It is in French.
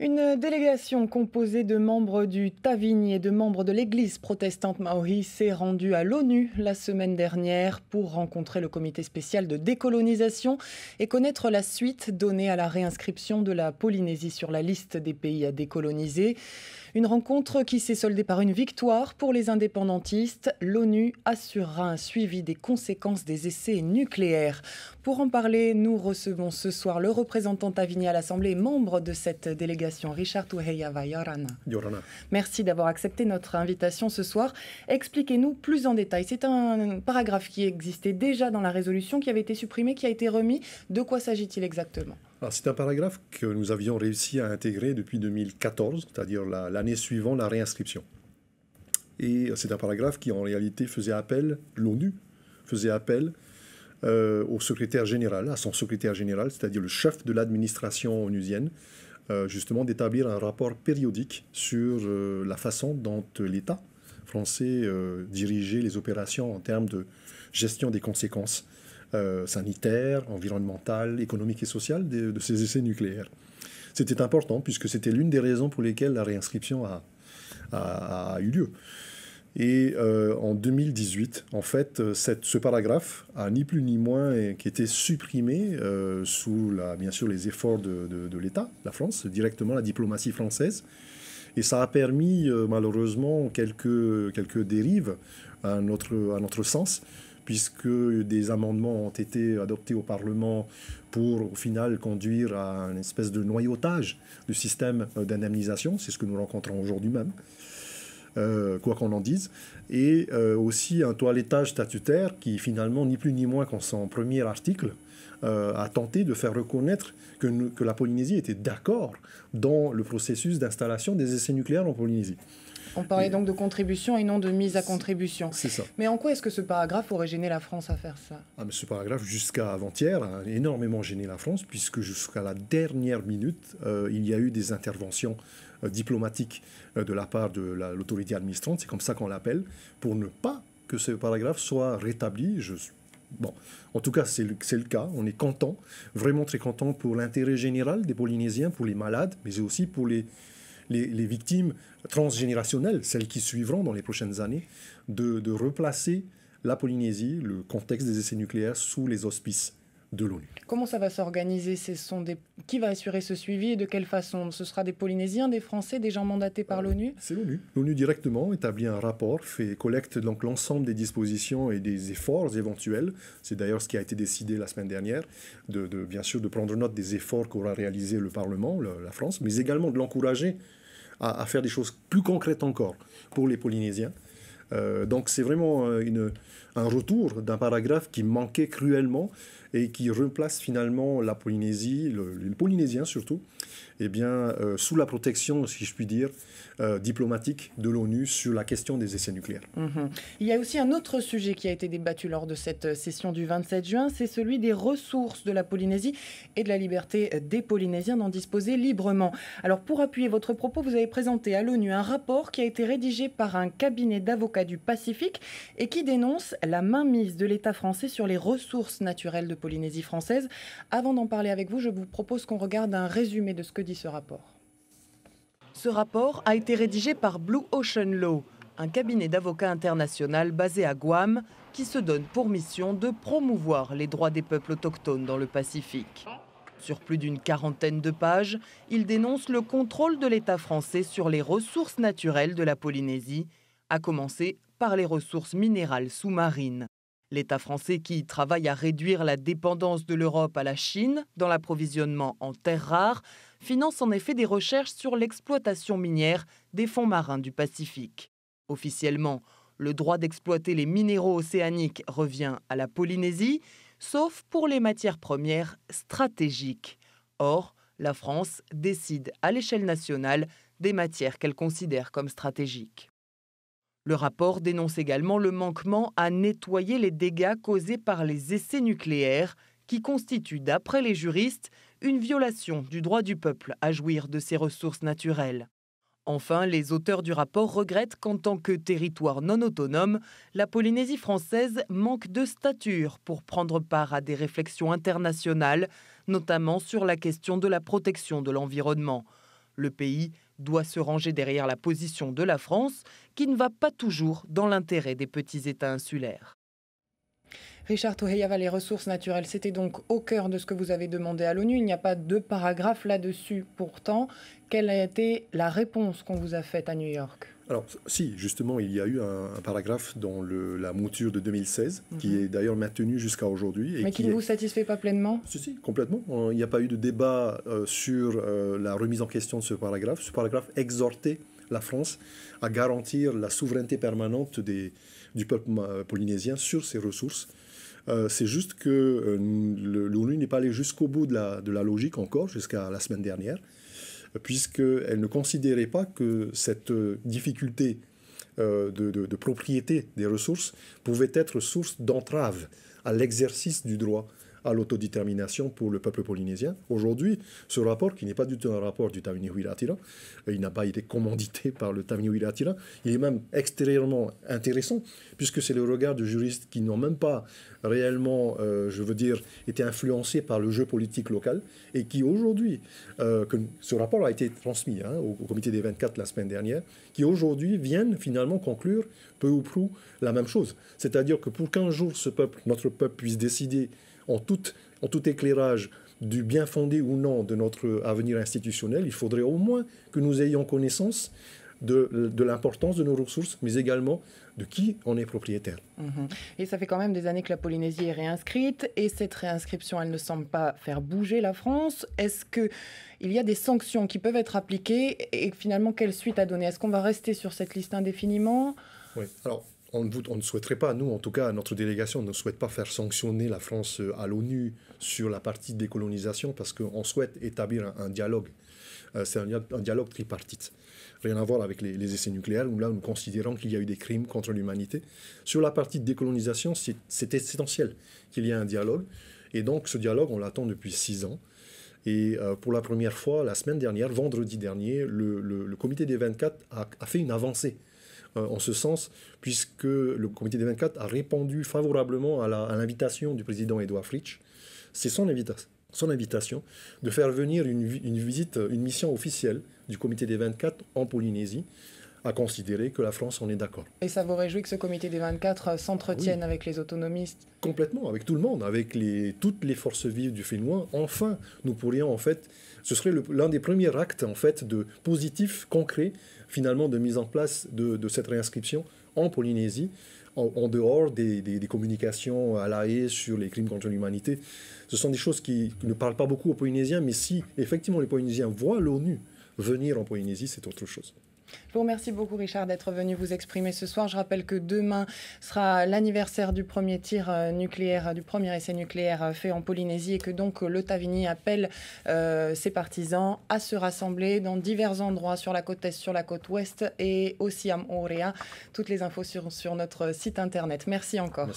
Une délégation composée de membres du Tavigny et de membres de l'église protestante maori s'est rendue à l'ONU la semaine dernière pour rencontrer le comité spécial de décolonisation et connaître la suite donnée à la réinscription de la Polynésie sur la liste des pays à décoloniser. Une rencontre qui s'est soldée par une victoire pour les indépendantistes. L'ONU assurera un suivi des conséquences des essais nucléaires. Pour en parler, nous recevons ce soir le représentant Tavigny à l'Assemblée, membre de cette délégation Richard Touheyava, Yorana. Merci d'avoir accepté notre invitation ce soir. Expliquez-nous plus en détail. C'est un paragraphe qui existait déjà dans la résolution, qui avait été supprimé, qui a été remis. De quoi s'agit-il exactement ah, c'est un paragraphe que nous avions réussi à intégrer depuis 2014, c'est-à-dire l'année suivante suivant la réinscription. Et c'est un paragraphe qui, en réalité, faisait appel, l'ONU faisait appel euh, au secrétaire général, à son secrétaire général, c'est-à-dire le chef de l'administration onusienne, euh, justement d'établir un rapport périodique sur euh, la façon dont euh, l'État français dirigeait les opérations en termes de gestion des conséquences sanitaires, environnementales, économiques et sociales de, ces essais nucléaires. C'était important puisque c'était l'une des raisons pour lesquelles la réinscription a, a, a eu lieu. Et euh, en 2018, en fait, euh, ce paragraphe a ni plus ni moins été supprimé euh, sous, bien sûr, les efforts de, l'État, la France, directement la diplomatie française. Et ça a permis, malheureusement, quelques, dérives à notre, à notre sens, puisque des amendements ont été adoptés au Parlement pour, au final, conduire à une espèce de noyautage du système d'indemnisation. C'est ce que nous rencontrons aujourd'hui même. Euh, quoi qu'on en dise, et euh, aussi un toilettage statutaire qui finalement, ni plus ni moins qu'en son premier article, euh, a tenté de faire reconnaître que, que la Polynésie était d'accord dans le processus d'installation des essais nucléaires en Polynésie. On parlait donc de contribution et non de mise à contribution. C'est ça. Mais en quoi est-ce que ce paragraphe aurait gêné la France à faire ça ah, mais Ce paragraphe, jusqu'à avant-hier, a énormément gêné la France, puisque jusqu'à la dernière minute, il y a eu des interventions euh, diplomatique euh, de la part de l'autorité administrante, c'est comme ça qu'on l'appelle, pour ne pas que ce paragraphe soit rétabli. bon, en tout cas, c'est le, cas. On est content, vraiment très content pour l'intérêt général des Polynésiens, pour les malades, mais aussi pour les, les, victimes transgénérationnelles, celles qui suivront dans les prochaines années, de, de replacer la Polynésie, le contexte des essais nucléaires, sous les auspices de l'ONU. Comment ça va s'organiser Qui va assurer ce suivi et de quelle façon Ce sera des Polynésiens, des Français, des gens mandatés par euh, l'ONU C'est l'ONU. L'ONU directement établit un rapport, fait, collecte donc l'ensemble des dispositions et des efforts éventuels. C'est d'ailleurs ce qui a été décidé la semaine dernière, de, bien sûr de prendre note des efforts qu'aura réalisé le Parlement, la France, mais également de l'encourager à faire des choses plus concrètes encore pour les Polynésiens. Euh, donc c'est vraiment euh, une, un retour d'un paragraphe qui manquait cruellement et qui remplace finalement la Polynésie, le, polynésien surtout, eh bien, euh, sous la protection, si je puis dire, diplomatique de l'ONU sur la question des essais nucléaires. Mhm. Il y a aussi un autre sujet qui a été débattu lors de cette session du 27 juin, c'est celui des ressources de la Polynésie et de la liberté des Polynésiens d'en disposer librement. Alors pour appuyer votre propos, vous avez présenté à l'ONU un rapport qui a été rédigé par un cabinet d'avocats du Pacifique, et qui dénonce la mainmise de l'État français sur les ressources naturelles de Polynésie française. Avant d'en parler avec vous, je vous propose qu'on regarde un résumé de ce que dit ce rapport. Ce rapport a été rédigé par Blue Ocean Law, un cabinet d'avocats international basé à Guam qui se donne pour mission de promouvoir les droits des peuples autochtones dans le Pacifique. Sur plus d'une quarantaine de pages, il dénonce le contrôle de l'État français sur les ressources naturelles de la Polynésie à commencer par les ressources minérales sous-marines. L'État français qui travaille à réduire la dépendance de l'Europe à la Chine dans l'approvisionnement en terres rares finance en effet des recherches sur l'exploitation minière des fonds marins du Pacifique. Officiellement, le droit d'exploiter les minéraux océaniques revient à la Polynésie, sauf pour les matières premières stratégiques. Or, la France décide à l'échelle nationale des matières qu'elle considère comme stratégiques. Le rapport dénonce également le manquement à nettoyer les dégâts causés par les essais nucléaires, qui constituent, d'après les juristes, une violation du droit du peuple à jouir de ses ressources naturelles. Enfin, les auteurs du rapport regrettent qu'en tant que territoire non autonome, la Polynésie française manque de stature pour prendre part à des réflexions internationales, notamment sur la question de la protection de l'environnement. Le pays doit se ranger derrière la position de la France, qui ne va pas toujours dans l'intérêt des petits États insulaires. Richard avait les ressources naturelles, c'était donc au cœur de ce que vous avez demandé à l'ONU. Il n'y a pas de paragraphe là-dessus. Pourtant, quelle a été la réponse qu'on vous a faite à New York alors, si, justement, il y a eu un, paragraphe dans la mouture de 2016, qui mhm. est d'ailleurs maintenu jusqu'à aujourd'hui. Mais qui, ne vous satisfait pas pleinement Si, si, complètement. Il n'y a pas eu de débat euh, sur euh, la remise en question de ce paragraphe. Ce paragraphe exhortait la France à garantir la souveraineté permanente du peuple euh, polynésien sur ses ressources. c'est juste que l'ONU n'est pas allé jusqu'au bout de la, logique encore, jusqu'à la semaine dernière puisqu'elle ne considérait pas que cette euh, difficulté euh, de, propriété des ressources pouvait être source d'entrave à l'exercice du droit à l'autodétermination pour le peuple polynésien. Aujourd'hui, ce rapport, qui n'est pas du tout un rapport du Tamini Huiratira, il n'a pas été commandité par le Tamini Huiratira, il est même extérieurement intéressant, puisque c'est le regard de juristes qui n'ont même pas réellement, euh, je veux dire, été influencés par le jeu politique local, et qui aujourd'hui, euh, ce rapport a été transmis hein, au, comité des 24 la semaine dernière, qui aujourd'hui viennent finalement conclure peu ou prou la même chose. C'est-à-dire que pour qu'un jour ce peuple, notre peuple puisse décider en tout, en tout éclairage du bien fondé ou non de notre avenir institutionnel, il faudrait au moins que nous ayons connaissance de, l'importance de nos ressources, mais également de qui on est propriétaire. Mm-hmm. Et ça fait quand même des années que la Polynésie est réinscrite, et cette réinscription, elle ne semble pas faire bouger la France. Est-ce qu'il y a des sanctions qui peuvent être appliquées, et finalement, quelle suite à donner Est-ce qu'on va rester sur cette liste indéfiniment Oui, alors on, ne souhaiterait pas, nous en tout cas, notre délégation ne souhaite pas faire sanctionner la France euh, à l'ONU sur la partie décolonisation parce qu'on souhaite établir un, dialogue. Euh, c'est un, dialogue tripartite. Rien à voir avec les, essais nucléaires, où là nous considérons qu'il y a eu des crimes contre l'humanité. Sur la partie décolonisation, c'est essentiel qu'il y ait un dialogue. Et donc ce dialogue, on l'attend depuis six ans. Et euh, pour la première fois, la semaine dernière, vendredi dernier, le, comité des 24 a, fait une avancée euh, en ce sens, puisque le comité des 24 a répondu favorablement à l'invitation du président Edouard Fritsch. C'est son, invitation de faire venir une visite, une mission officielle du comité des 24 en Polynésie à considérer que la France en est d'accord. Et ça vous réjouit que ce comité des 24 s'entretienne ah avec les autonomistes Complètement, avec tout le monde, avec les, toutes les forces vives du Finnois. Enfin, nous pourrions en fait, ce serait l'un des premiers actes en fait de positif, concret, finalement de mise en place de, cette réinscription en Polynésie, en, dehors des, communications à l'AE sur les crimes contre l'humanité. Ce sont des choses qui ne parlent pas beaucoup aux Polynésiens, mais si effectivement les Polynésiens voient l'ONU venir en Polynésie, c'est autre chose. Je vous remercie beaucoup, Richard, d'être venu vous exprimer ce soir. Je rappelle que demain sera l'anniversaire du premier tir euh, nucléaire, du premier essai nucléaire euh, fait en Polynésie et que donc euh, le l'Otavini appelle ses partisans à se rassembler dans divers endroits sur la côte est, sur la côte ouest et aussi à Moorea. Toutes les infos sur, sur notre site internet. Merci encore.